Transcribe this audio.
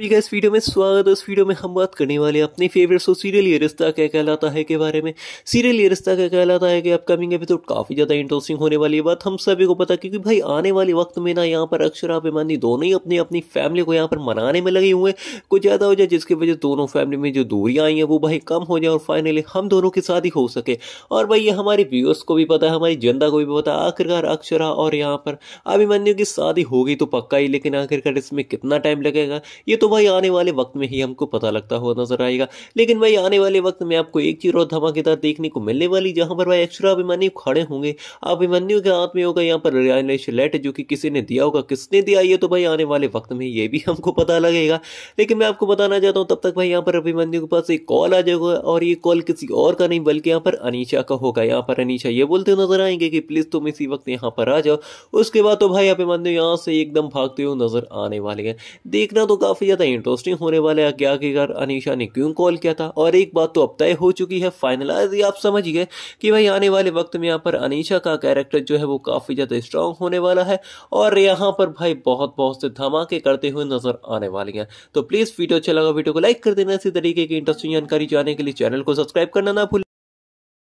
ठीक है इस वीडियो में स्वागत है इस वीडियो में हम बात करने वाले हैं अपने फेवरेट शो सीरियल ये रिश्ता क्या कहलाता है के बारे में सीरियल ये रिश्ता क्या कहलाता है कि अपकमिंग एपिसोड काफ़ी ज़्यादा इंटरेस्टिंग होने वाली है बात हम सभी को पता क्योंकि भाई आने वाले वक्त में ना यहाँ पर अक्षरा अभिमानी दोनों ही अपनी अपनी फैमिली को यहाँ पर मनाने में लगे हुए कुछ ज़्यादा हो जाए जिसकी वजह दोनों फैमिली में जो दूरियाँ आई हैं वो भाई कम हो जाए और फाइनली हम दोनों की शादी हो सके और भाई ये हमारे व्यूअर्स को भी पता है हमारी जनता को भी पता है आखिरकार अक्षरा और यहाँ पर अभिमन्यु की शादी होगी तो पक्का ही लेकिन आखिरकार इसमें कितना टाइम लगेगा ये तो भाई आने वाले वक्त में ही हमको पता लगता हुआ नजर आएगा लेकिन भाई आने वाले वक्त में आपको एक चीज और धमाकेदार देखने को मिलने वाली जहां पर भाई अक्षरा अभिमन्यु खड़े होंगे अभिमन्यु के हाथ में होगा यहाँ पर लेट जो कि किसी ने दिया होगा किसने दिया ये तो भाई आने वाले वक्त में ये भी हमको पता लगेगा लेकिन मैं आपको बताना चाहता हूँ तब तक भाई यहाँ पर अभिमन्यु के पास एक कॉल आ जाएगा और ये कॉल किसी और का नहीं बल्कि यहाँ पर अनिशा का होगा यहाँ पर अनिशा ये बोलते नजर आएंगे कि प्लीज तुम इसी वक्त यहाँ पर आ जाओ उसके बाद तो भाई अभिमन्यु यहाँ से एकदम भागते हुए नजर आने वाले हैं देखना तो काफी ज़्यादा इंटरेस्टिंग होने वाले आगे कि आखिरकार अनिशा ने क्यों कॉल किया था और एक बात तो अब तय हो चुकी है फाइनलाइज आप समझ गए कि भाई आने वाले वक्त में यहाँ पर अनिशा का कैरेक्टर जो है वो काफ़ी ज़्यादा स्ट्रांग होने वाला है और यहाँ पर भाई बहुत बहुत से धमाके करते हुए नजर आने वाली है तो प्लीज़ वीडियो अच्छा लगा वीडियो को लाइक कर देना इसी तरीके की इंटरेस्टिंग जानकारी जाने के लिए चैनल को सब्सक्राइब करना ना भूल